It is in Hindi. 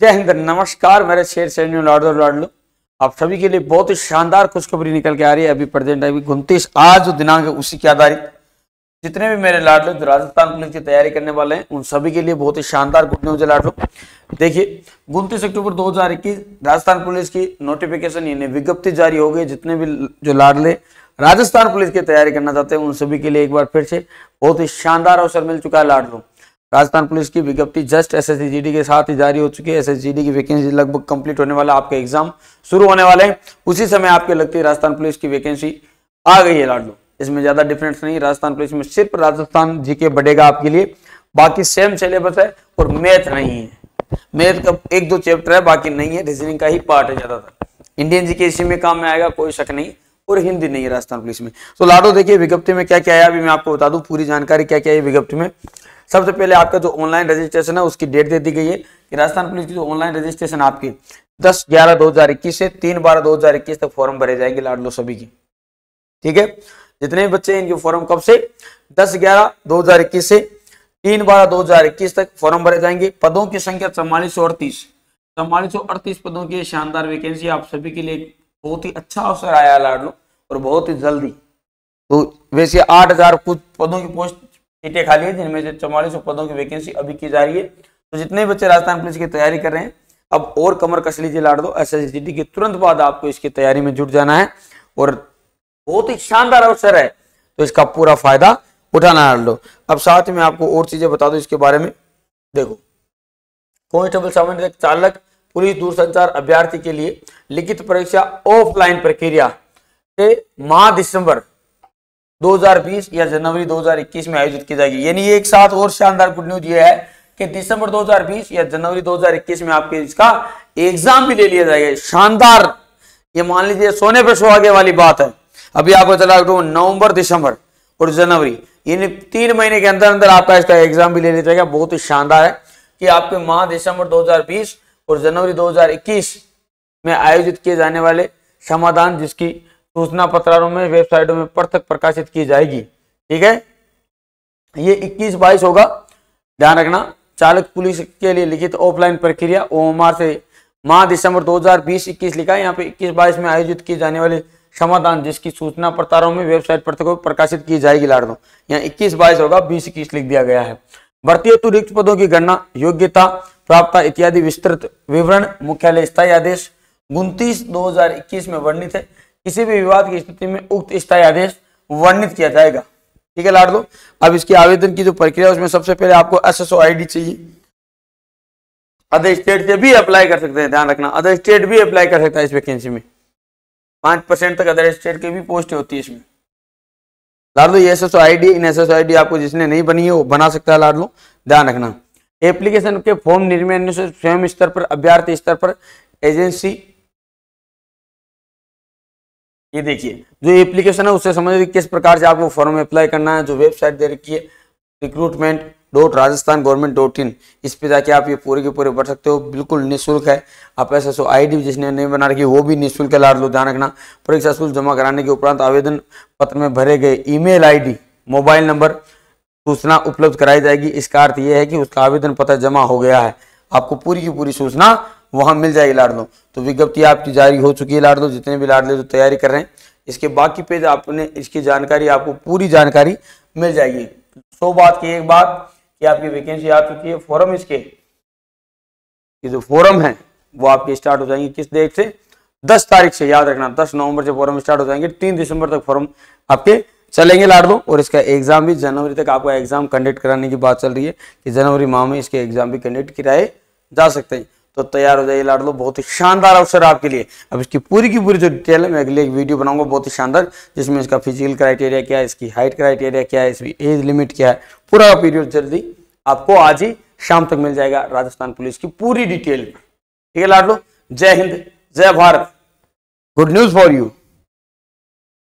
जय हिंद नमस्कार मेरे शेर सैन्य लाडो लाडलो आप सभी के लिए बहुत ही शानदार खुशखबरी निकल के आ रही है अभी प्रेजेंट अभी उनतीस आज जो दिनांक है उसी के आधारित जितने भी मेरे लाडलो जो राजस्थान पुलिस की तैयारी करने वाले हैं उन सभी के लिए बहुत ही शानदार गुड न्यूज लाडलो देखिए उनतीस अक्टूबर दो राजस्थान पुलिस की नोटिफिकेशन यानी विज्ञप्ति जारी हो गई जितने भी जो लाडले राजस्थान पुलिस की तैयारी करना चाहते हैं उन सभी के लिए एक बार फिर से बहुत ही शानदार अवसर मिल चुका है लाडलो राजस्थान पुलिस की विज्ञप्ति जस्ट एस एस के साथ ही जारी हो चुकी है एस की वैकेंसी लगभग कंप्लीट होने वाला आपका एग्जाम शुरू होने वाले हैं उसी समय आपके लगती है राजस्थान पुलिस की वैकेंसी आ गई है लाडलो इसमें ज्यादा डिफरेंस नहीं राजस्थान पुलिस में सिर्फ राजस्थान जीके बढ़ेगा आपके लिए बाकी सेम सिलेबस है और मैथ नहीं है मैथ का एक दो चैप्टर है बाकी नहीं है रीजनिंग का ही पार्ट है ज्यादातर इंडियन जीके इसी में काम में आएगा कोई शक नहीं और हिंदी नहीं है राजस्थान पुलिस में तो लाडो देखिए विज्ञप्ति में क्या क्या है अभी मैं आपको बता दूं पूरी जानकारी क्या क्या है विज्ञप्ति में सबसे पहले आपका जो ऑनलाइन रजिस्ट्रेशन है उसकी डेट दे दी गई है कि राजस्थान पुलिस की जो ऑनलाइन रजिस्ट्रेशन आपकी दस ग्यारह दो हजार इक्कीस से तीन बारह दो हजार इक्कीस तक फॉर्म भरे जाएंगे लाडलो सभी की ठीक है जितने भी बच्चे इनके फॉर्म कब से दस ग्यारह दो हजार इक्कीस से तीन बारह दो हजार इक्कीस तक फॉर्म भरे जाएंगे पदों की संख्या चौवालीस सौ अड़तीस चौवालीस सौ अड़तीस पदों की शानदार वैकेंसी आप सभी के लिए बहुत ही अच्छा अवसर आया लाडलो और बहुत ही जल्दी तो वैसे आठ हजार कुछ पदों की पोस्ट सीटें खाली है जिनमें से चौवालीस पदों की वैकेंसी अभी की जा रही है तो जितने बच्चे राजस्थान पुलिस की तैयारी कर रहे हैं अब और कमर कस लीजिए लाड़ दो एस एस के तुरंत बाद आपको इसकी तैयारी में जुट जाना है और बहुत ही शानदार अवसर है तो इसका पूरा फायदा उठाना लाड़ दो अब साथ में आपको और चीजें बता दो इसके बारे में देखो कॉन्स्टेबल सामान्य चालक पुलिस दूरसंचार अभ्यर्थी के लिए लिखित परीक्षा ऑफलाइन प्रक्रिया से माह दिसंबर 2020 या जनवरी 2021 में आयोजित की जाएगी यानी एक साथ और शानदार गुड न्यूज यह है कि दिसंबर 2020 या जनवरी 2021 में आपके इसका एग्जाम भी ले लिया जाएगा शानदार ये मान लीजिए सोने पर सुहागे वाली बात है अभी आपको चला नवंबर दिसंबर और जनवरी इन तीन महीने के अंदर अंदर आपका इसका एग्जाम भी ले लिया जाएगा बहुत ही शानदार है कि आपके माह दिसंबर दो और जनवरी 2021 में आयोजित किए जाने वाले समाधान जिसकी सूचना पत्रों में वेबसाइटों में पृथक प्रकाशित की जाएगी ठीक है ये 21 बाईस होगा ध्यान रखना चालक पुलिस के लिए लिखित ऑफलाइन प्रक्रिया ओमआर से माह दिसंबर 2020-21 लिखा है यहाँ पे 21 बाईस में आयोजित किए जाने वाले समाधान जिसकी सूचना प्रतारों में वेबसाइट पर प्रकाशित की जाएगी लाड़ दो यहाँ इक्कीस बाईस होगा बीस इक्कीस लिख दिया गया है भर्ती हेतु रिक्त पदों की गणना योग्यता प्राप्त इत्यादि विस्तृत विवरण मुख्यालय स्थायी आदेश उन्तीस दो में वर्णित है किसी भी विवाद की स्थिति में उक्त स्थायी आदेश वर्णित किया जाएगा ठीक है लाड़ दो अब इसके आवेदन की जो प्रक्रिया उसमें सबसे पहले आपको एस एस चाहिए अदर स्टेट से भी अप्लाई कर सकते हैं ध्यान रखना अदर स्टेट भी अप्लाई कर सकता है इस वैकेंसी में पांच परसेंट तक अदर स्टेट की भी पोस्ट होती है इसमें लाड लो ये एस एस इन एस आपको जिसने नहीं बनी है वो बना सकता है लाड लो ध्यान रखना एप्लीकेशन के फॉर्म निर्माण से स्वयं स्तर पर अभ्यर्थी स्तर पर एजेंसी ये देखिए जो एप्लीकेशन है उससे समझ किस प्रकार से आपको फॉर्म अप्लाई करना है जो वेबसाइट दे रखी है recruitment dot Rajasthan government dot in इस पे जाके आप ये पूरे के पूरे भर सकते हो बिल्कुल निशुल्क है आप ऐसा सो आई डी जिसने नहीं बना रखी वो भी निशुल्क है लाड लो ध्यान रखना परीक्षा शुल्क जमा कराने के उपरांत आवेदन पत्र में भरे गए ईमेल आईडी मोबाइल नंबर सूचना उपलब्ध कराई जाएगी इसका अर्थ यह है कि उसका आवेदन पत्र जमा हो गया है आपको पूरी की पूरी सूचना वहां मिल जाएगी लाडलो तो विज्ञप्ति आपकी जारी हो चुकी है लाडलो जितने भी लाडले जो तैयारी कर रहे हैं इसके बाकी पेज आपने इसकी जानकारी आपको पूरी जानकारी मिल जाएगी सो बात की एक बात कि आपकी वैकेंसी आ चुकी है फॉरम इसके ये जो फॉरम है वो आपके स्टार्ट हो जाएंगे किस डेट से दस तारीख से याद रखना दस नवंबर से फॉरम स्टार्ट हो जाएंगे तीन दिसंबर तक फॉरम आपके चलेंगे लाड दो और इसका एग्जाम भी जनवरी तक आपका एग्जाम कंडक्ट कराने की बात चल रही है कि जनवरी माह में इसके एग्जाम भी कंडक्ट कराए जा सकते हैं तो तैयार हो जाइए लाड लो बहुत ही शानदार अवसर आपके लिए अब इसकी पूरी की पूरी जो डिटेल है मैं अगले एक वीडियो बनाऊंगा बहुत ही शानदार जिसमें इसका फिजिकल क्राइटेरिया क्या है इसकी हाइट क्राइटेरिया क्या है इसकी एज लिमिट क्या है पूरा पीरियड जल्दी आपको आज ही शाम तक मिल जाएगा राजस्थान पुलिस की पूरी डिटेल ठीक है लाड लो जय हिंद जय Bharat good news for you